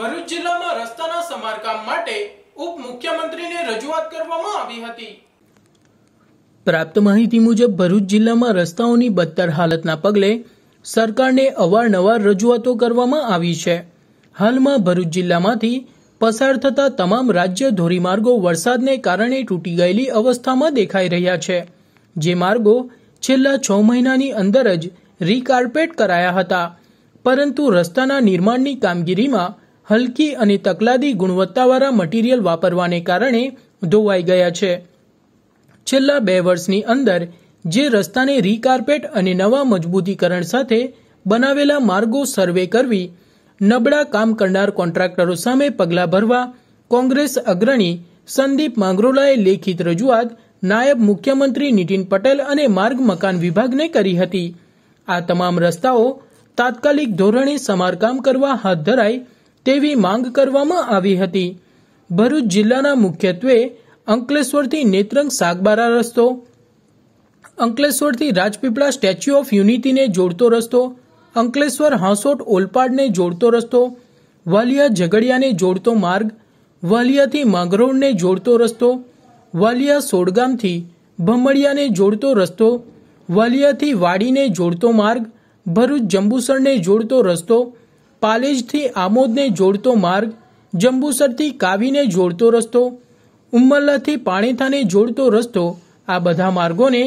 ભરૂચ જિલ્લામાં રસ્તાના સમારકામ માટે ઉપ મુખ્યમંત્રીને રજૂઆત કરવામાં આવી હતી પ્રાપ્ત માહિતી મુજબ ભરૂચ જિલ્લામાં રસ્તાઓની બદતર હાલતના પગલે સરકારને અવારનવાર રજૂઆતો કરવામાં આવી છે હાલમાં ભરૂચ જિલ્લામાંથી પસાર થતા તમામ રાજ્ય ધોરીમાર્ગો વરસાદને કારણે તૂટી ગયેલી અવસ્થામાં દેખાઈ રહ્યા છે જે માર્ગો છેલ્લા છ મહિનાની અંદર જ રીકાર્પેટ કરાયા હતા પરંતુ રસ્તાના નિર્માણની કામગીરીમાં હલકી અને તકલાદી ગુણવત્તાવાળા મટીરીયલ વાપરવાને કારણે ધોવાઈ ગયા છે છેલ્લા બે વર્ષની અંદર જે રસ્તાને રીકાર્પેટ અને નવા મજબૂતીકરણ સાથે બનાવેલા માર્ગો સર્વે કરવી નબળા કામ કરનાર કોન્ટ્રાક્ટરો સામે પગલાં ભરવા કોંગ્રેસ અગ્રણી સંદીપ માંગરોલાએ લેખિત રજૂઆત નાયબ મુખ્યમંત્રી નીતિન પટેલ અને માર્ગ મકાન વિભાગને કરી હતી આ તમામ રસ્તાઓ તાત્કાલિક ધોરણે સમારકામ કરવા હાથ ધરાય તેવી માંગ કરવામાં આવી હતી ભરૂચ જિલ્લાના મુખ્યત્વે અંકલેશ્વરથી નેત્રંગ સાગબારા રસ્તો અંકલેશ્વરથી રાજપીપળા સ્ટેચ્યુ ઓફ યુનિટીને જોડતો રસ્તો અંકલેશ્વર હાંસોટ ઓલપાડને જોડતો રસ્તો વાલિયા ઝઘડિયાને જોડતો માર્ગ વાલિયાથી માંગરોળને જોડતો રસ્તો વાલિયા સોડગામથી ભમડિયાને જોડતો રસ્તો વાલિયાથી વાડીને જોડતો માર્ગ ભરૂચ જંબુસરને જોડતો રસ્તો પાલેજથી આમોદને જોડતો માર્ગ જંબુસરથી કાવીને જોડતો રસ્તો ઉમ્મલ્લાથી પાણીથાને જોડતો રસ્તો આ બધા માર્ગોને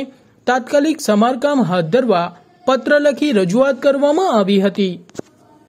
તાત્કાલિક સમારકામ હાથ ધરવા પત્ર લખી રજૂઆત કરવામાં આવી હતી